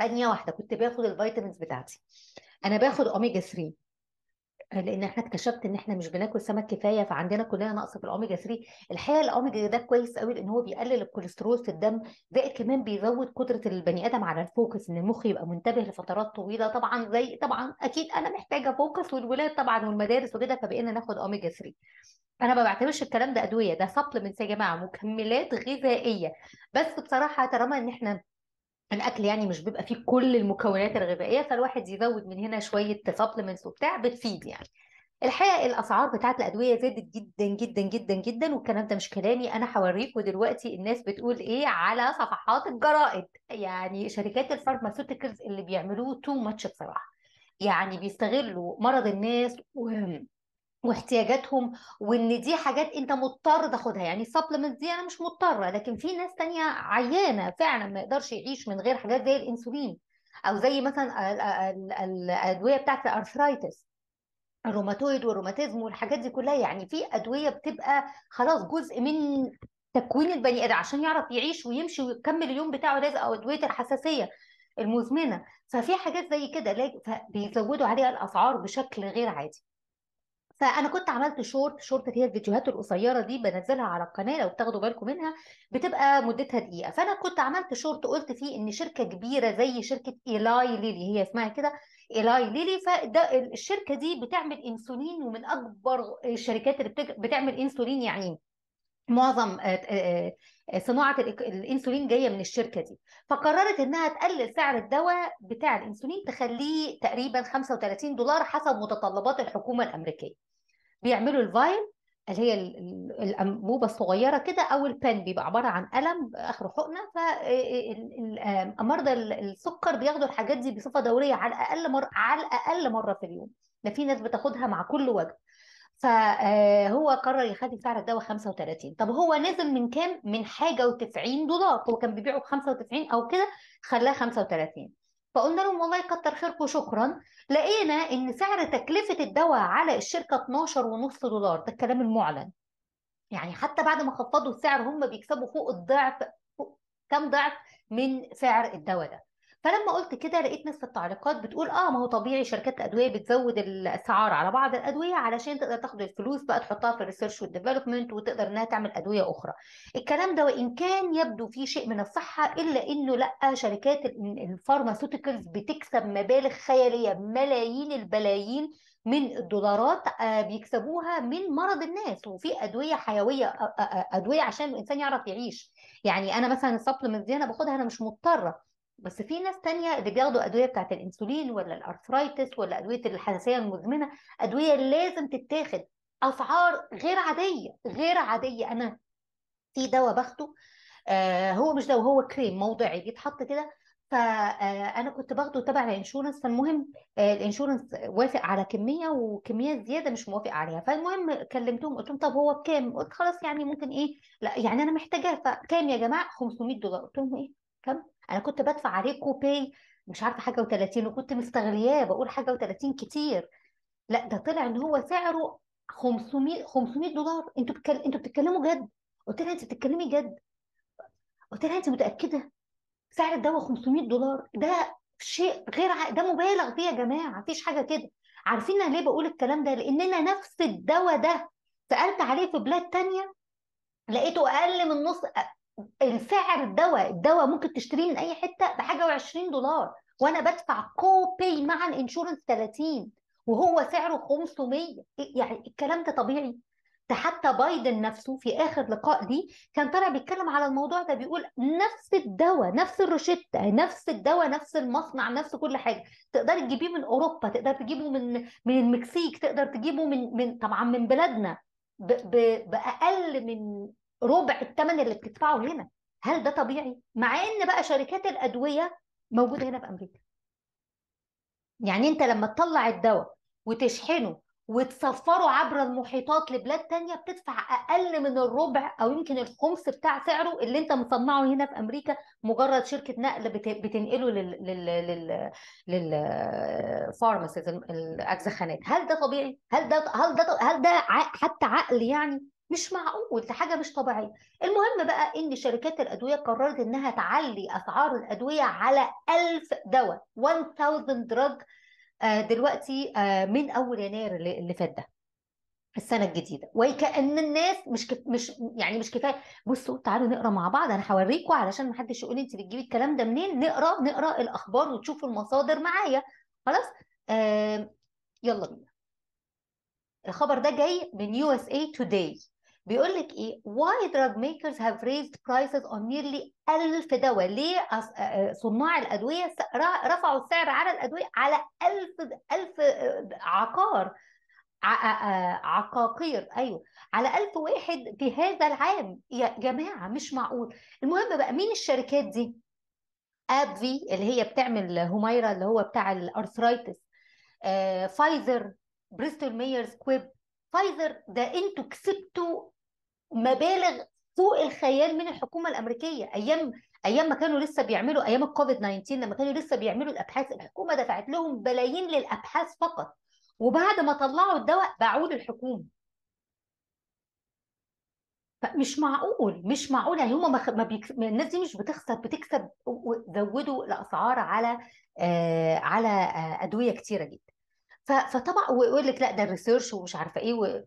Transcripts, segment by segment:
ثانيه واحده كنت باخد الفيتامينز بتاعتي انا باخد اوميجا 3 لان احنا اكتشفت ان احنا مش بناكل سمك كفايه فعندنا كلنا نقص في الاوميجا 3 الحقيقه الاوميجا ده كويس قوي لان هو بيقلل الكوليسترول في الدم زائد كمان بيزود قدره البني ادم على الفوكس ان المخ يبقى منتبه لفترات طويله طبعا زي طبعا اكيد انا محتاجه فوكس والولاد طبعا والمدارس وكده فبقينا ناخد اوميجا 3 انا ما بعتبرش الكلام ده ادويه ده سبلمنتس يا جماعه مكملات غذائيه بس بصراحه طالما ان احنا الاكل يعني مش بيبقى فيه كل المكونات الغذائيه فالواحد يزود من هنا شويه سبلمنتس وبتاع بتفيد يعني الحقيقه الاسعار بتاعت الادويه زادت جدا جدا جدا جدا والكلام ده مش كلامي انا هوريكم دلوقتي الناس بتقول ايه على صفحات الجرائد يعني شركات الفارماسيوتيكالز اللي بيعملوه تو ماتش بصراحه يعني بيستغلوا مرض الناس و... واحتياجاتهم وان دي حاجات انت مضطر تاخدها يعني السبلمنت دي انا مش مضطره لكن في ناس تانية عيانه فعلا ما يقدرش يعيش من غير حاجات زي الانسولين او زي مثلا الادويه بتاعت الارثرايتس الروماتويد والروماتيزم والحاجات دي كلها يعني في ادويه بتبقى خلاص جزء من تكوين البني ادم عشان يعرف يعيش ويمشي ويكمل اليوم بتاعه لازم او ادويه الحساسيه المزمنه ففي حاجات زي كده فبيزودوا عليها الاسعار بشكل غير عادي فانا كنت عملت شورت شورت اللي هي الفيديوهات القصيره دي بنزلها على القناه لو بتاخدوا بالكم منها بتبقى مدتها دقيقه فانا كنت عملت شورت قلت فيه ان شركه كبيره زي شركه ايلاي ليلي هي اسمها كده ايلاي ليلي فده الشركه دي بتعمل انسولين ومن اكبر الشركات اللي بتعمل انسولين يعني معظم آه، آه، آه، صناعه الانسولين جايه من الشركه دي فقررت انها تقلل سعر الدواء بتاع الانسولين تخليه تقريبا 35 دولار حسب متطلبات الحكومه الامريكيه بيعملوا الفايل اللي هي الانبوبه الصغيره كده او البن بيبقى عباره عن قلم اخره حقنه فمرضى آه، آه، آه، السكر بياخدوا الحاجات دي بصفه دوريه على الاقل مر... على الاقل مره في اليوم ده في ناس بتاخدها مع كل وجبه فهو قرر يخلي سعر الدواء 35 طب هو نزل من كام من حاجه و90 دولار هو كان بيبيعه ب 95 او كده خلاه 35 فقلنا لهم والله يكتر خيركم شكرا لقينا ان سعر تكلفه الدواء على الشركه 12.5 ونص دولار ده الكلام المعلن يعني حتى بعد ما خفضوا السعر هم بيكسبوا فوق الضعف كم كام ضعف من سعر الدواء ده فلما قلت كده لقيت ناس التعليقات بتقول اه ما هو طبيعي شركات الادويه بتزود الاسعار على بعض الادويه علشان تقدر تاخد الفلوس بقى تحطها في الريسيرش والديفلوبمنت وتقدر انها تعمل ادويه اخرى الكلام ده وان كان يبدو فيه شيء من الصحه الا انه لا شركات الفارماسيوتيكالز بتكسب مبالغ خياليه ملايين البلايين من الدولارات آه، بيكسبوها من مرض الناس وفي ادويه حيويه آه، آه، ادويه عشان الانسان يعرف يعيش يعني انا مثلا السبلمنت دي انا باخدها انا مش مضطره بس في ناس تانية اللي بياخدوا أدوية بتاعة الأنسولين ولا الأرثرايتس ولا أدوية الحساسية المزمنة أدوية لازم تتاخد أسعار غير عادية غير عادية أنا في دواء باخده آه هو مش دواء هو كريم موضعي بيتحط كده فانا آه، كنت باخده تبع الانشورنس فالمهم آه، الانشورنس وافق على كميه وكميه زياده مش موافق عليها فالمهم كلمتهم قلت لهم طب هو بكام قلت خلاص يعني ممكن ايه لا يعني انا محتاجاه فكام يا جماعه 500 دولار قلت لهم ايه كام انا كنت بدفع عليه كوبي مش عارفه حاجه و30 وكنت مستغلياه بقول حاجه و30 كتير لا ده طلع ان هو سعره 500 500 دولار انتوا بتكل... انتوا بتتكلموا جد قلت لها انت بتتكلمي جد قلت لها انت متاكده سعر الدواء 500 دولار ده شيء غير ع... ده مبالغ فيه يا جماعه مفيش حاجه كده عارفين انا ليه بقول الكلام ده لاننا نفس الدواء ده سالت عليه في بلاد تانية لقيته اقل من نص السعر الدواء الدواء ممكن تشتريه من اي حته بحاجه و20 دولار وانا بدفع كوبي مع الانشورنس 30 وهو سعره 500 إيه يعني الكلام ده طبيعي ده حتى بايدن نفسه في اخر لقاء ليه كان طالع بيتكلم على الموضوع ده بيقول نفس الدواء نفس الروشتة نفس الدواء نفس المصنع نفس كل حاجه تقدري تجيبيه من اوروبا تقدر تجيبه من من المكسيك تقدر تجيبه من من طبعا من بلادنا ب ب باقل من ربع الثمن اللي بتدفعه هنا هل ده طبيعي مع ان بقى شركات الادويه موجوده هنا في امريكا يعني انت لما تطلع الدواء وتشحنه وتسفره عبر المحيطات لبلاد تانية بتدفع أقل من الربع أو يمكن الخمس بتاع سعره اللي أنت مصنعه هنا في أمريكا مجرد شركة نقل بتنقله لل لل للفارماسيز الأجزخانات هل ده طبيعي؟ هل ده هل ده هل ده حتى عقل يعني؟ مش معقول ده حاجه مش طبيعيه المهم بقى ان شركات الادويه قررت انها تعلي اسعار الادويه على 1000 دواء 1000 دراج آه، دلوقتي آه، من اول يناير اللي فات ده السنه الجديده وكأن الناس مش كف... مش يعني مش كفايه بصوا تعالوا نقرا مع بعض انا هوريكم علشان ما حدش يقول انت بتجيبي الكلام ده منين نقرا نقرا الاخبار وتشوفوا المصادر معايا خلاص آه يلا بينا الخبر ده جاي من يو اس اي توداي بيقول لك ايه why drug makers have raised prices on nearly 1000 دواء ليه آه، آه، صناع الادويه رفعوا السعر على الادويه على 1000 1000 آه، عقار عقاقير ايوه على 1000 واحد في هذا العام يا جماعه مش معقول المهم بقى مين الشركات دي ابفي اللي هي بتعمل هوميرا اللي هو بتاع الارثرايتس آه، فايزر بريستول ميرز كويب فايزر ده انتوا كسبتوا مبالغ فوق الخيال من الحكومه الامريكيه ايام ايام ما كانوا لسه بيعملوا ايام الكوفيد 19 لما كانوا لسه بيعملوا الابحاث الحكومه دفعت لهم بلايين للابحاث فقط وبعد ما طلعوا الدواء باعوه للحكومه مش معقول مش معقول يعني هم ما بيك... الناس دي مش بتخسر بتكسب وزودوا الاسعار على آه على آه ادويه كتيره جدا فطبعا ويقول لك لا ده الريسيرش ومش عارفه ايه و...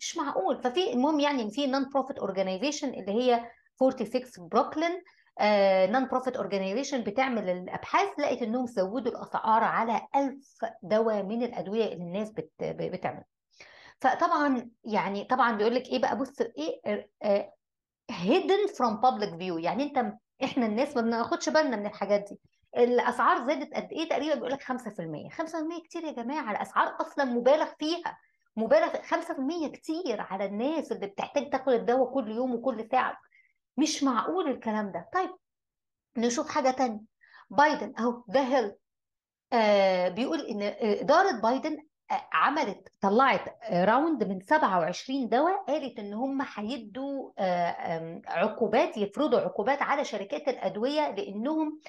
مش معقول ففي المهم يعني في نون بروفيت اورجانيزيشن اللي هي 46 بروكلين نون بروفيت اورجانيزيشن بتعمل الابحاث لقيت انهم زودوا الاسعار على 1000 دواء من الادويه اللي الناس بت... بتعمل فطبعا يعني طبعا بيقول لك ايه بقى بص ايه هيدن فروم بابليك فيو يعني انت احنا الناس ما بناخدش بالنا من الحاجات دي الاسعار زادت قد ايه تقريبا بيقول لك 5% 5% كتير يا جماعه الاسعار اصلا مبالغ فيها مبالغ 5% كتير على الناس اللي بتحتاج تاكل الدواء كل يوم وكل ساعه مش معقول الكلام ده طيب نشوف حاجه تانية بايدن اهو ذا هيل آه بيقول ان آه، اداره بايدن آه، عملت طلعت آه، راوند من 27 دواء قالت ان هم هيدوا عقوبات يفرضوا عقوبات على شركات الادويه لانهم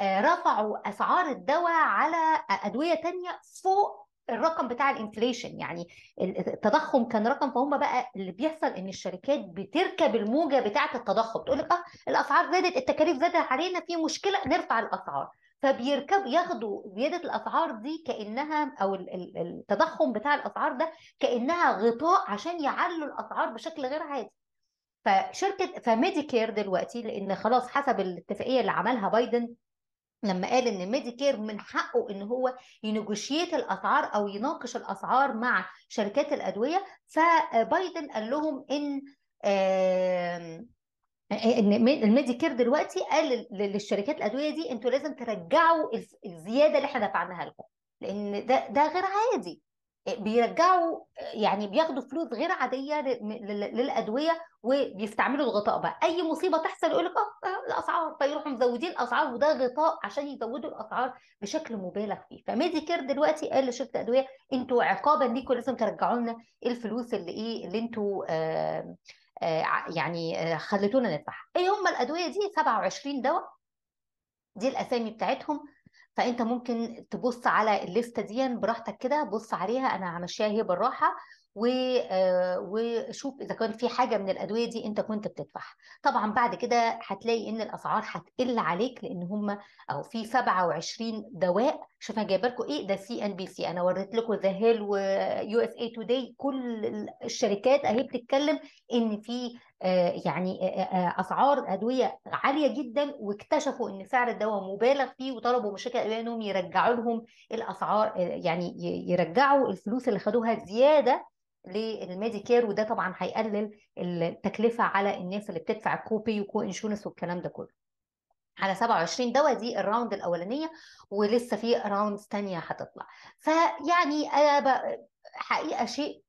آه، رفعوا اسعار الدواء على ادويه تانية فوق الرقم بتاع الانفليشن يعني التضخم كان رقم فهم بقى اللي بيحصل ان الشركات بتركب الموجه بتاعه التضخم تقول لك اه الاسعار زادت التكاليف زادت علينا في مشكله نرفع الاسعار فبيركب ياخدوا زياده الاسعار دي كانها او التضخم بتاع الاسعار ده كانها غطاء عشان يعلوا الاسعار بشكل غير عادي فشركه فميديكير دلوقتي لان خلاص حسب الاتفاقيه اللي عملها بايدن لما قال ان ميديكير من حقه ان هو ينجوشيت الاسعار او يناقش الاسعار مع شركات الادويه فبايدن قال لهم ان ان الميديكير دلوقتي قال للشركات الادويه دي انتوا لازم ترجعوا الزياده اللي احنا دفعناها لكم لان ده ده غير عادي بيرجعوا يعني بياخدوا فلوس غير عاديه للادويه وبيستعملوا الغطاء بقى اي مصيبه تحصل يقول لك آه،, اه الاسعار فيروحوا مزودين الاسعار وده غطاء عشان يزودوا الاسعار بشكل مبالغ فيه فميدي كير دلوقتي قال لشركه ادويه انتوا عقابا ليكم لازم ترجعوا لنا الفلوس اللي ايه اللي انتوا آه، آه، يعني خليتونا ندفعها ايه هم الادويه دي 27 دواء دي الاسامي بتاعتهم فانت ممكن تبص على الليسته دي براحتك كده بص عليها انا همشيها هي بالراحه آه، وشوف اذا كان في حاجه من الادويه دي انت كنت بتدفعها طبعا بعد كده هتلاقي ان الاسعار هتقل عليك لان هم او في 27 دواء شوف انا جايبه لكم ايه ده سي ان بي سي انا وريت لكم ذا هيل ويو اس اي توداي كل الشركات اهي بتتكلم ان في آه، يعني آه، اسعار ادويه عاليه جدا واكتشفوا ان سعر الدواء مبالغ فيه وطلبوا من الشركه الادويه انهم يرجعوا لهم الاسعار يعني يرجعوا الفلوس اللي خدوها زياده للميديكير وده طبعا هيقلل التكلفه على الناس اللي بتدفع الكوبي وكو انشورنس والكلام ده كله على 27 دواء دي الراوند الاولانيه ولسه في راوندز ثانيه هتطلع فيعني انا حقيقه شيء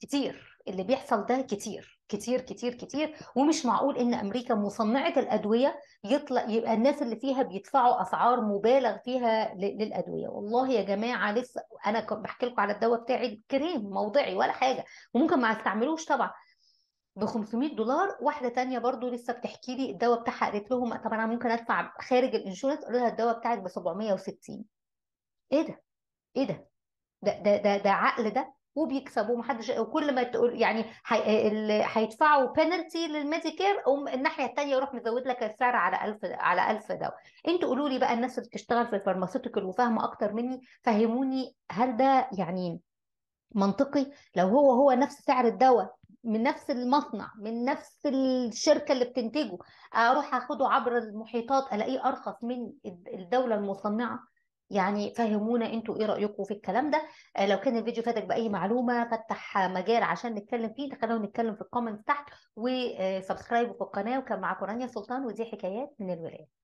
كتير اللي بيحصل ده كتير كتير كتير كتير ومش معقول ان امريكا مصنعه الادويه يطلع يبقى الناس اللي فيها بيدفعوا اسعار مبالغ فيها للادويه والله يا جماعه لسه انا بحكي لكم على الدواء بتاعي كريم موضعي ولا حاجه وممكن ما استعملوش طبعا ب 500 دولار واحده تانية برضو لسه بتحكي لي الدواء بتاعها قالت لهم طب انا ممكن ادفع خارج الانشورنس قالوا لها الدواء بتاعك ب 760 ايه ده ايه ده ده ده ده, ده عقل ده وبيكسبوا محدش وكل ما تقول يعني هيدفعوا حي... بينالتي للميديكير الناحيه الثانيه يروح مزود لك السعر على 1000 على 1000 دواء انتوا قولوا لي بقى الناس اللي بتشتغل في الفارماسيوتيكال وفاهمه اكتر مني فهموني هل ده يعني منطقي لو هو هو نفس سعر الدواء من نفس المصنع من نفس الشركه اللي بتنتجه اروح اخده عبر المحيطات الاقيه ارخص من الدوله المصنعه يعني فهمونا انتوا ايه رايكم في الكلام ده آه لو كان الفيديو فاتك باي معلومه فتح مجال عشان نتكلم فيه خلونا نتكلم في الكومنت تحت وسبسكرايب آه، في القناه وكان معاكم رانيا سلطان ودي حكايات من الولايه